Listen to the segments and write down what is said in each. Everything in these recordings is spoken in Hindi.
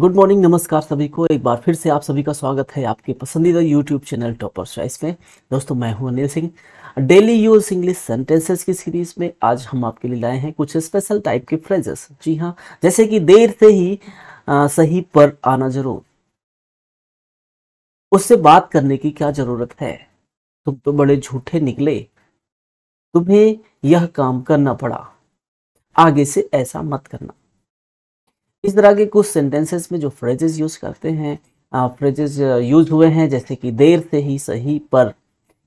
गुड मॉर्निंग नमस्कार सभी को एक बार फिर से आप सभी का स्वागत है आपके पसंदीदा यूट्यूब चैनल टॉपर्स राइस में दोस्तों मैं हूं Anil Singh daily use English sentences की सीरीज में आज हम आपके लिए लाए हैं कुछ स्पेशल टाइप के फ्रेजेस जी हाँ जैसे कि देर से ही आ, सही पर आना जरूर उससे बात करने की क्या जरूरत है तुम तो बड़े झूठे निकले तुम्हें यह काम करना पड़ा आगे से ऐसा मत करना इस तरह के कुछ सेंटेंसेस में जो फ्रेजेस यूज करते हैं फ्रेजेस यूज हुए हैं जैसे कि देर से ही सही पर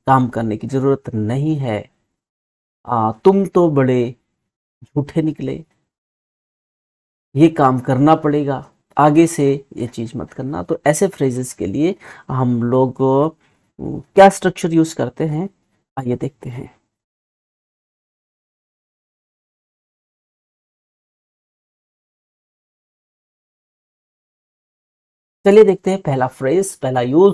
काम करने की ज़रूरत नहीं है आ, तुम तो बड़े झूठे निकले ये काम करना पड़ेगा आगे से ये चीज़ मत करना तो ऐसे फ्रेजेस के लिए हम लोग क्या स्ट्रक्चर यूज़ करते हैं आइए देखते हैं चलिए देखते हैं पहला फ्रेज पहला यूज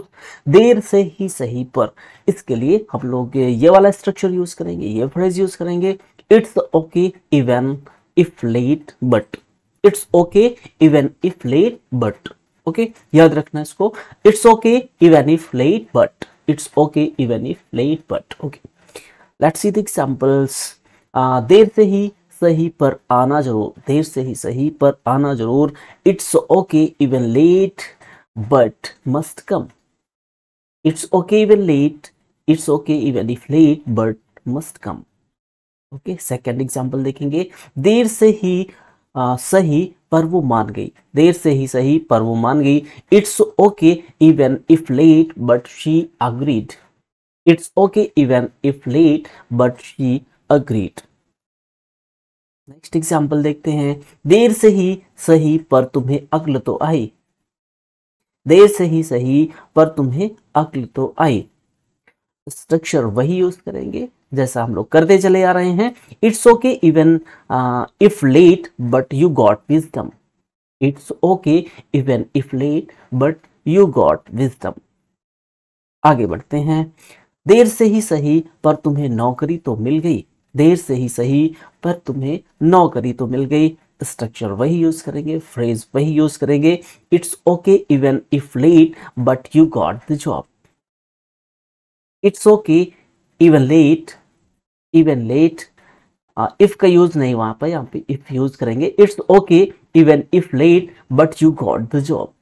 देर से ही सही पर इसके लिए हम लोग ये वाला स्ट्रक्चर यूज करेंगे ये फ्रेज यूज करेंगे it's okay even if late but it's okay even if late but okay याद रखना इसको it's okay even if late but it's okay even if late but okay let's see the examples देर से ही सही पर आना जरूर देर से ही सही पर आना जरूर it's okay even late but must come. It's okay even late, it's okay even if late, but must come. Okay second example देखेंगे देर से ही आ, सही पर वो मान गई देर से ही सही पर वो मान गई it's okay even if late but she agreed it's okay even if late but she agreed next example देखते हैं देर से ही सही पर तुम्हें अक्ल तो आई देर से ही सही पर तुम्हें अक्ल तो आई स्ट्रक्चर वही यूज करेंगे जैसा हम लोग करते चले आ रहे हैं it's okay even if late but you got wisdom it's okay even if late but you got wisdom आगे बढ़ते हैं देर से ही सही पर तुम्हें नौकरी तो मिल गई देर से ही सही पर तुम्हें नौकरी तो मिल गई स्ट्रक्चर वही यूज करेंगे फ्रेज वही यूज करेंगे it's okay even if late but you got the job it's okay even late even late if का यूज नहीं वहां पर यहां पे इफ यूज करेंगे it's okay even if late but you got the job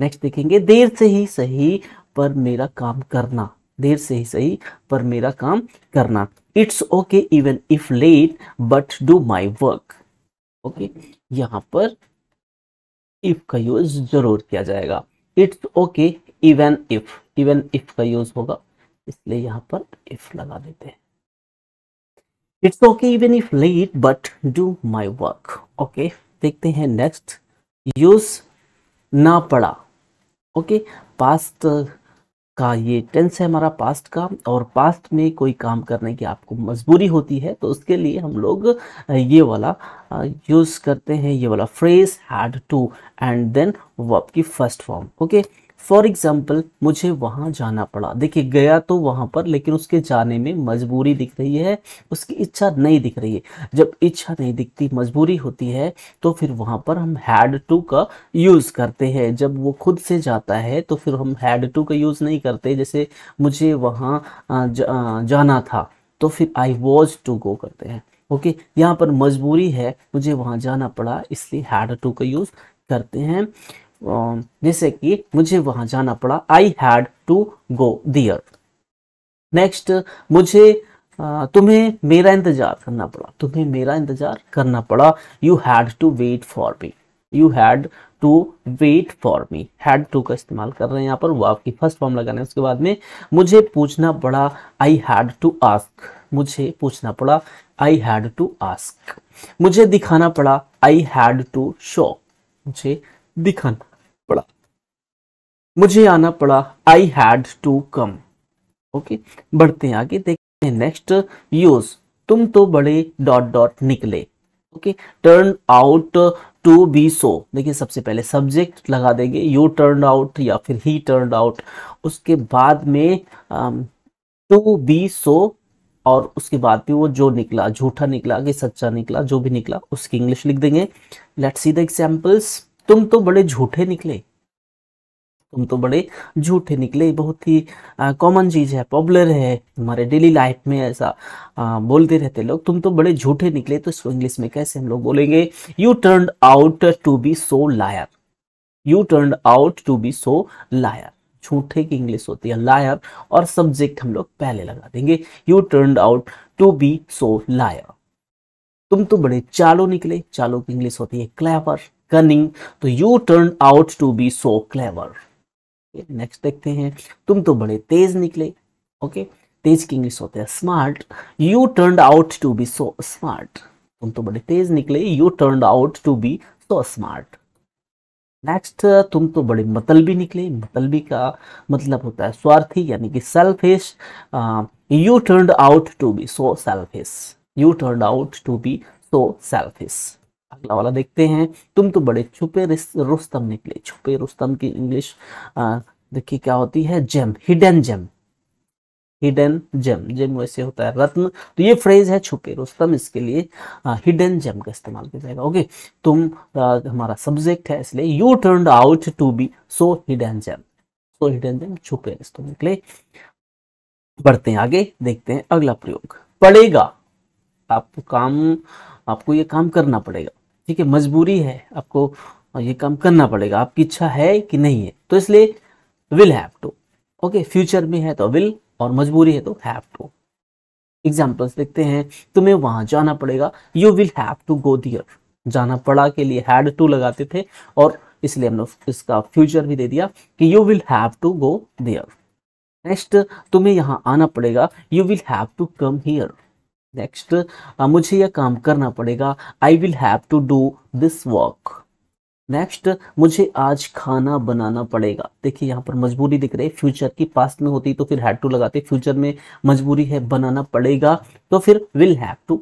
next देखेंगे देर से ही सही पर मेरा काम करना देर से ही सही पर मेरा काम करना it's okay even if late but do my work okay यहाँ पर इफ का यूज जरूर किया जाएगा it's okay even if even if का यूज होगा इसलिए यहाँ पर इफ लगा देते हैं it's okay even if late but do my work okay देखते हैं नेक्स्ट यूज ना पड़ा ओके पास्ट का ये टेंस है हमारा पास्ट का और पास्ट में कोई काम करने की आपको मजबूरी होती है तो उसके लिए हम लोग ये वाला यूज़ करते हैं ये वाला phrase had to and then verb की first form okay for example मुझे वहाँ जाना पड़ा देखिए गया तो वहाँ पर लेकिन उसके जाने में मजबूरी दिख रही है उसकी इच्छा नहीं दिख रही है जब इच्छा नहीं दिखती मजबूरी होती है तो फिर वहाँ पर हम हैड टू का यूज़ करते हैं जब वो खुद से जाता है तो फिर हम हैड टू का यूज़ नहीं करते जैसे मुझे वहाँ जा, जाना था तो फिर आई वॉज टू गो करते हैं ओके यहाँ पर मजबूरी है मुझे वहाँ जाना पड़ा इसलिए हैड टू का यूज़ करते हैं जैसे कि मुझे वहां जाना पड़ा I had to go there next मुझे तुम्हें मेरा इंतजार करना पड़ा तुम्हें मेरा इंतजार करना पड़ा you had to wait for me you had to wait for me had to का इस्तेमाल कर रहे हैं यहाँ पर वो आपकी फर्स्ट फॉर्म लगाने उसके बाद में मुझे पूछना पड़ा आई हैड टू आस्क मुझे पूछना पड़ा आई हैड टू आस्क मुझे दिखाना पड़ा आई हैड टू शो मुझे दिखाना मुझे आना पड़ा I had to come okay बढ़ते हैं आगे देखते हैं नेक्स्ट यूज तुम तो बड़े डॉट डॉट निकले okay turn out to be so देखिए सबसे पहले सब्जेक्ट लगा देंगे यू टर्न आउट या फिर ही टर्न आउट उसके बाद में टू बी सो और उसके बाद भी वो जो निकला झूठा निकला कि सच्चा निकला जो भी निकला उसकी इंग्लिश लिख देंगे लेट्स सी द एग्जाम्पल्स तुम तो बड़े झूठे निकले तुम तो बड़े झूठे निकले बहुत ही कॉमन चीज़ है पॉपुलर है हमारे डेली लाइफ में ऐसा आ, बोलते रहते लोग तुम तो बड़े झूठे निकले तो इसको इंग्लिश में कैसे हम लोग बोलेंगे you turn out to be so liar you turn out to be so liar झूठे की इंग्लिश होती है लायर और सब्जेक्ट हम लोग पहले लगा देंगे you turn out to be so liar तुम तो बड़े चालो निकले चालो की इंग्लिश होती है क्लेवर कनिंग तो you turn out to be so clever okay next देखते हैं तुम तो बड़े तेज निकले ओके तेज की इंग्लिश होते हैं smart you turn out to be so smart तुम तो बड़े तेज निकले you turn out to be so smart next तुम तो बड़े मतलबी निकले मतलबी का मतलब होता है स्वार्थी यानी कि selfish you turn out to be so selfish you turn out to be so selfish अगला वाला देखते हैं तुम तो बड़े छुपे रुस्तम निकले छुपे रुस्तम की इंग्लिश देखिए क्या होती है gem hidden gem hidden gem gem वैसे होता है रत्न तो ये फ्रेज है छुपे रुस्तम इसके लिए हिडन जेम का इस्तेमाल किया जाएगा ओके तुम आ, हमारा सब्जेक्ट है इसलिए you turn out to be so hidden gem so hidden gem छुपे रुस्तम निकले बढ़ते हैं आगे देखते हैं अगला प्रयोग पड़ेगा आपको काम आपको ये काम करना पड़ेगा ठीक है मजबूरी है आपको ये काम करना पड़ेगा आपकी इच्छा है कि नहीं है तो इसलिए will have to okay future में है तो विल और मजबूरी है तो हैव टू एग्जाम्पल्स देखते हैं तुम्हें वहां जाना पड़ेगा you will have to go there जाना पड़ा के लिए हैड टू लगाते थे और इसलिए हमने इसका फ्यूचर भी दे दिया कि you will have to go there next तुम्हें यहाँ आना पड़ेगा you will have to come here next मुझे यह काम करना पड़ेगा I will have to do this work next मुझे आज खाना बनाना पड़ेगा देखिए यहाँ पर मजबूरी दिख रही है फ्यूचर की पास्ट में होती तो फिर हैड टू लगाते फ्यूचर में मजबूरी है बनाना पड़ेगा तो फिर will have to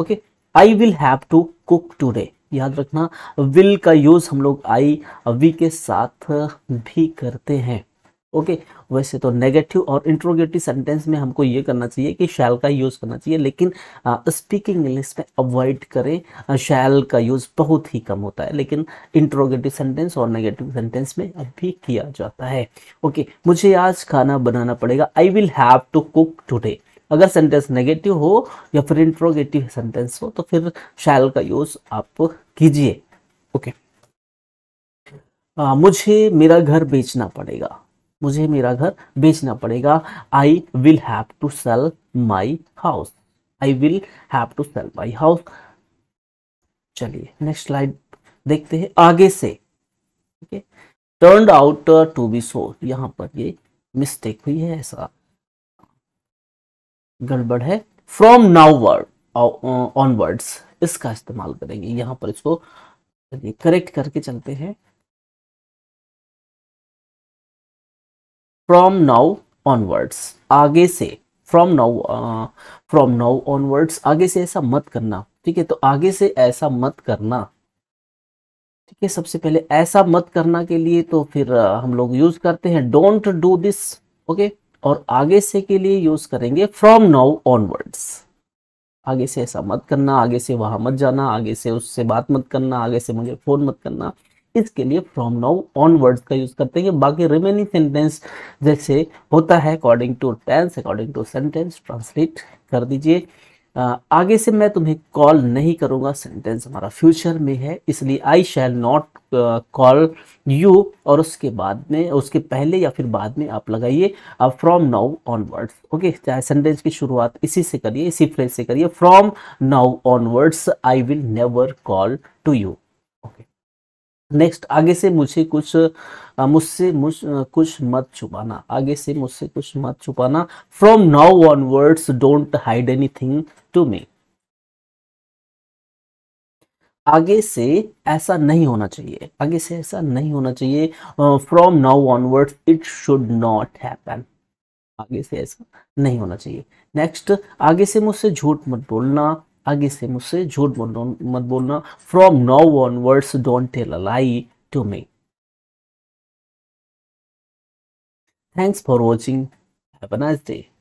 okay I will have to cook today याद रखना विल का यूज हम लोग आई वी के साथ भी करते हैं ओके वैसे तो नेगेटिव और इंट्रोगेटिव सेंटेंस में हमको ये करना चाहिए कि शैल का यूज़ करना चाहिए लेकिन स्पीकिंग इंग्लिश में अवॉइड करें शैल का यूज़ बहुत ही कम होता है लेकिन इंट्रोगेटिव सेंटेंस और नेगेटिव सेंटेंस में अभी किया जाता है ओके मुझे आज खाना बनाना पड़ेगा I will have to cook today अगर सेंटेंस नेगेटिव हो या फिर इंट्रोगेटिव सेंटेंस हो तो फिर शैल का यूज़ आप कीजिए ओके okay. आ, मुझे मेरा घर बेचना पड़ेगा मुझे मेरा घर बेचना पड़ेगा I will have to sell my house I will have to sell my house चलिए नेक्स्ट स्लाइड देखते हैं आगे से ठीक है turn out to be so यहाँ पर ये मिस्टेक हुई है ऐसा गड़बड़ है फ्रॉम नाउ वर्ड ऑनवर्ड्स इसका इस्तेमाल करेंगे यहां पर इसको करेक्ट करके चलते हैं फ्रॉम नाउ ऑनवर्ड्स आगे से from now from now onwards आगे से ऐसा मत करना ठीक है तो आगे से ऐसा मत करना ठीक है सबसे पहले ऐसा मत करना के लिए तो फिर uh, हम लोग यूज करते हैं डोंट डू दिस ओके और आगे से के लिए यूज करेंगे फ्रॉम नाउ ऑनवर्ड्स आगे से ऐसा मत करना आगे से वहां मत जाना आगे से उससे बात मत करना आगे से मुझे फोन मत करना इसके लिए फ्रॉम नाउ ऑनवर्ड्स का यूज करते हैं बाकी रिमेनिंग सेंटेंस जैसे होता है according to tense according to sentence translate कर दीजिए आगे से मैं तुम्हें कॉल नहीं करूंगा सेंटेंस हमारा फ्यूचर में है इसलिए I shall not call you और उसके बाद में उसके पहले या फिर बाद में आप लगाइए आप फ्रॉम नाउ ऑनवर्ड्स ओके चाहे सेंटेंस की शुरुआत इसी से करिए इसी फ्रेज से करिए from now onwards I will never call to you next आगे से मुझे कुछ मुझसे मुझ कुछ मत छुपाना आगे से मुझसे कुछ मत छुपाना from now onwards don't hide anything to me आगे से ऐसा नहीं होना चाहिए आगे से ऐसा नहीं होना चाहिए from now onwards it should not happen आगे से ऐसा नहीं होना चाहिए नेक्स्ट आगे से मुझसे झूठ मत बोलना आगे से मुझसे झूठ मत बोलना from now words don't tell a lie to me thanks for watching have a nice day